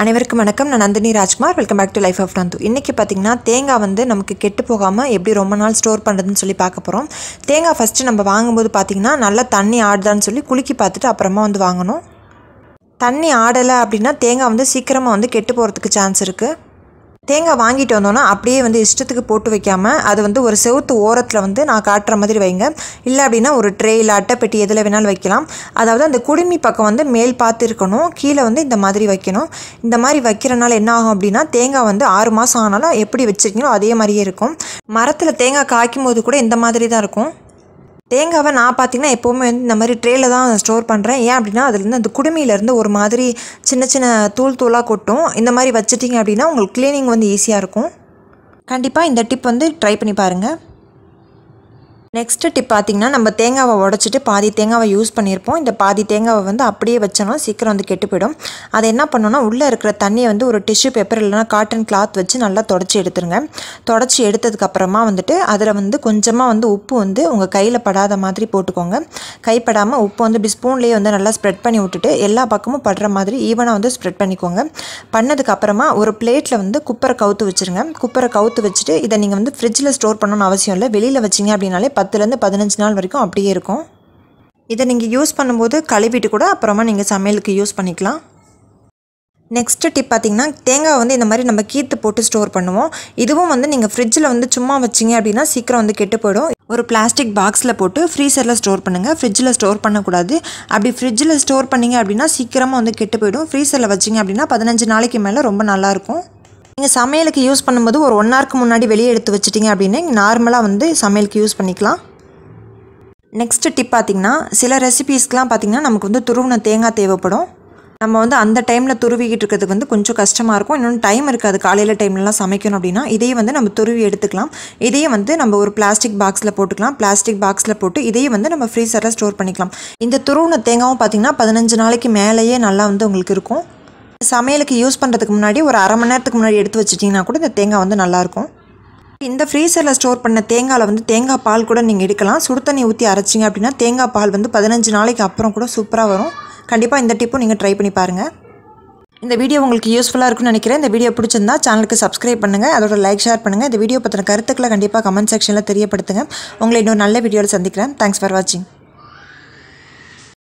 அனைவருக்கும் வணக்கம் நான் Nandhini Rajkumar welcome back to life of Nandu இன்றைக்கி பார்த்திங்கன்னா தேங்காய் வந்து நமக்கு கெட்டு போகாமல் எப்படி ரொம்ப நாள் ஸ்டோர் பண்ணுறதுன்னு சொல்லி பார்க்க போகிறோம் தேங்காய் ஃபஸ்ட்டு நம்ம வாங்கும்போது பார்த்திங்கன்னா நல்லா தண்ணி ஆடுதான்னு சொல்லி குலுக்கி பார்த்துட்டு அப்புறமா வந்து வாங்கணும் தண்ணி ஆடலை அப்படின்னா தேங்காய் வந்து சீக்கிரமாக வந்து கெட்டு போகிறதுக்கு சான்ஸ் இருக்குது தேங்காய் வாங்கிட்டு வந்தோன்னா அப்படியே வந்து இஷ்டத்துக்கு போட்டு வைக்காமல் அது வந்து ஒரு செவுத்து ஓரத்தில் வந்து நான் காட்டுற மாதிரி வைங்க இல்லை அப்படின்னா ஒரு ட்ரேயில் அட்டைப்பெட்டி எதில் வேணாலும் வைக்கலாம் அதாவது அந்த குடுமி பக்கம் வந்து மேல் பார்த்து இருக்கணும் கீழே வந்து இந்த மாதிரி வைக்கணும் இந்த மாதிரி வைக்கிறனால என்ன ஆகும் அப்படின்னா தேங்காய் வந்து ஆறு மாதம் ஆனாலும் எப்படி வச்சுருக்கீங்களோ அதே மாதிரியே இருக்கும் மரத்தில் தேங்காய் காய்க்கும் போது கூட இந்த மாதிரி தான் இருக்கும் தேங்காவை நான் பார்த்தீங்கன்னா எப்போவுமே வந்து இந்த மாதிரி ட்ரேயில் தான் ஸ்டோர் பண்ணுறேன் ஏன் அப்படின்னா அதுலேருந்து அந்த குடுமையிலேருந்து ஒரு மாதிரி சின்ன சின்ன தூள் தூளாக கொட்டும் இந்த மாதிரி வச்சுட்டிங்க அப்படின்னா உங்களுக்கு க்ளீனிங் வந்து ஈஸியாக இருக்கும் கண்டிப்பாக இந்த டிப் வந்து ட்ரை பண்ணி பாருங்கள் நெக்ஸ்ட் டிப் பார்த்திங்கன்னா நம்ம தேங்காவை உடச்சிட்டு பாதி தேங்காவை யூஸ் பண்ணியிருப்போம் இந்த பாதி தேங்காவை வந்து அப்படியே வச்சோம்னா சீக்கிரம் வந்து கெட்டு போயிடும் அதை என்ன பண்ணோன்னா உள்ளே இருக்கிற தண்ணியை வந்து ஒரு டிஷ்யூ பேப்பர் இல்லைனா காட்டன் கிளாத் வச்சு நல்லா தொடச்சி எடுத்துருங்க தொடச்சி எடுத்ததுக்கப்புறமா வந்துட்டு அதில் வந்து கொஞ்சமாக வந்து உப்பு வந்து உங்கள் கையில் படாத மாதிரி போட்டுக்கோங்க கைப்படாமல் உப்பு வந்து இப்படி ஸ்பூன்லேயே வந்து நல்லா ஸ்ப்ரெட் பண்ணி விட்டுட்டு எல்லா பக்கமும் படுற மாதிரி ஈவனாக வந்து ஸ்ப்ரெட் பண்ணிக்கோங்க பண்ணதுக்கப்புறமா ஒரு பிளேட்டில் வந்து குப்பரை கவுத்து வச்சுருங்க குப்பரை கவுத்து வச்சுட்டு இதை நீங்கள் வந்து ஃப்ரிட்ஜில் ஸ்டோர் பண்ணணும்னு அவசியம் இல்லை வெளியில் வச்சிங்க அப்படின்னாலே பத்துலேருந்து பதினஞ்சு நாள் வரைக்கும் அப்படியே இருக்கும் இதை நீங்கள் யூஸ் பண்ணும்போது கழுவிட்டு கூட அப்புறமா நீங்கள் சமையலுக்கு யூஸ் பண்ணிக்கலாம் நெக்ஸ்ட்டு டிப் பார்த்திங்கன்னா தேங்காய் வந்து இந்த மாதிரி நம்ம கீத்து போட்டு ஸ்டோர் பண்ணுவோம் இதுவும் வந்து நீங்கள் ஃப்ரிட்ஜில் வந்து சும்மா வச்சிங்க அப்படின்னா சீக்கிரம் வந்து கெட்டு போயிடும் ஒரு பிளாஸ்டிக் பாக்ஸில் போட்டு ஃப்ரீசரில் ஸ்டோர் பண்ணுங்கள் ஃப்ரிட்ஜில் ஸ்டோர் பண்ணக்கூடாது அப்படி ஃப்ரிட்ஜில் ஸ்டோர் பண்ணிங்க அப்படின்னா சீக்கிரமாக வந்து கெட்டு போயிடும் ஃப்ரீசரில் வச்சிங்க அப்படின்னா பதினஞ்சு நாளைக்கு மேலே ரொம்ப நல்லாயிருக்கும் நீங்கள் சமையலுக்கு யூஸ் பண்ணும்போது ஒரு ஒன் ஹவருக்கு முன்னாடி வெளியே எடுத்து வச்சிட்டிங்க அப்படின்னா நார்மலாக வந்து சமையலுக்கு யூஸ் பண்ணிக்கலாம் நெக்ஸ்ட்டு டிப் பார்த்திங்கன்னா சில ரெசிபீஸ்க்கெலாம் பார்த்திங்கன்னா நமக்கு வந்து துருவின தேங்காய் தேவைப்படும் நம்ம வந்து அந்த டைமில் துருவிக்கிட்டு இருக்கிறதுக்கு வந்து கொஞ்சம் கஷ்டமாக இருக்கும் இன்னொன்று டைம் இருக்காது காலையில் டைம்லலாம் சமைக்கணும் அப்படின்னா இதையே வந்து நம்ம துருவி எடுத்துக்கலாம் இதையே வந்து நம்ம ஒரு பிளாஸ்டிக் பாக்ஸில் போட்டுக்கலாம் பிளாஸ்டிக் பாக்ஸில் போட்டு இதையே வந்து நம்ம ஃப்ரீசரில் ஸ்டோர் பண்ணிக்கலாம் இந்த துருவின தேங்காவும் பார்த்திங்கன்னா பதினஞ்சு நாளைக்கு மேலேயே நல்லா வந்து உங்களுக்கு இருக்கும் சமையலுக்கு யூஸ் பண்ணுறதுக்கு முன்னாடி ஒரு அரை மணி நேரத்துக்கு முன்னாடி எடுத்து வச்சிட்டிங்கன்னா கூட இந்த தேங்காய் வந்து நல்லாயிருக்கும் இந்த ஃப்ரீசரில் ஸ்டோர் பண்ண தேங்காயில் வந்து தேங்காய் பால் கூட நீங்கள் எடுக்கலாம் சுடு தண்ணி ஊற்றி அரைச்சிங்க அப்படின்னா தேங்காய் பால் வந்து பதினஞ்சு நாளைக்கு அப்புறம் கூட சூப்பராக வரும் கண்டிப்பாக இந்த டிப்பும் நீங்கள் ட்ரை பண்ணி பாருங்கள் இந்த வீடியோ உங்களுக்கு யூஸ்ஃபுல்லாக இருக்கும்னு நினைக்கிறேன் இந்த வீடியோ பிடிச்சிருந்தா சேனலுக்கு சப்ஸ்கிரைப் பண்ணுங்கள் அதோட லைக் ஷேர் பண்ணுங்கள் இந்த வீடியோ பற்றின கருத்துக்களை கண்டிப்பாக கமெண்ட் செக்ஷனில் தெரியப்படுத்துங்க உங்களை இன்னொரு நல்ல வீடியோவில் சந்திக்கிறேன் தேங்க்ஸ் ஃபார் வாட்சிங்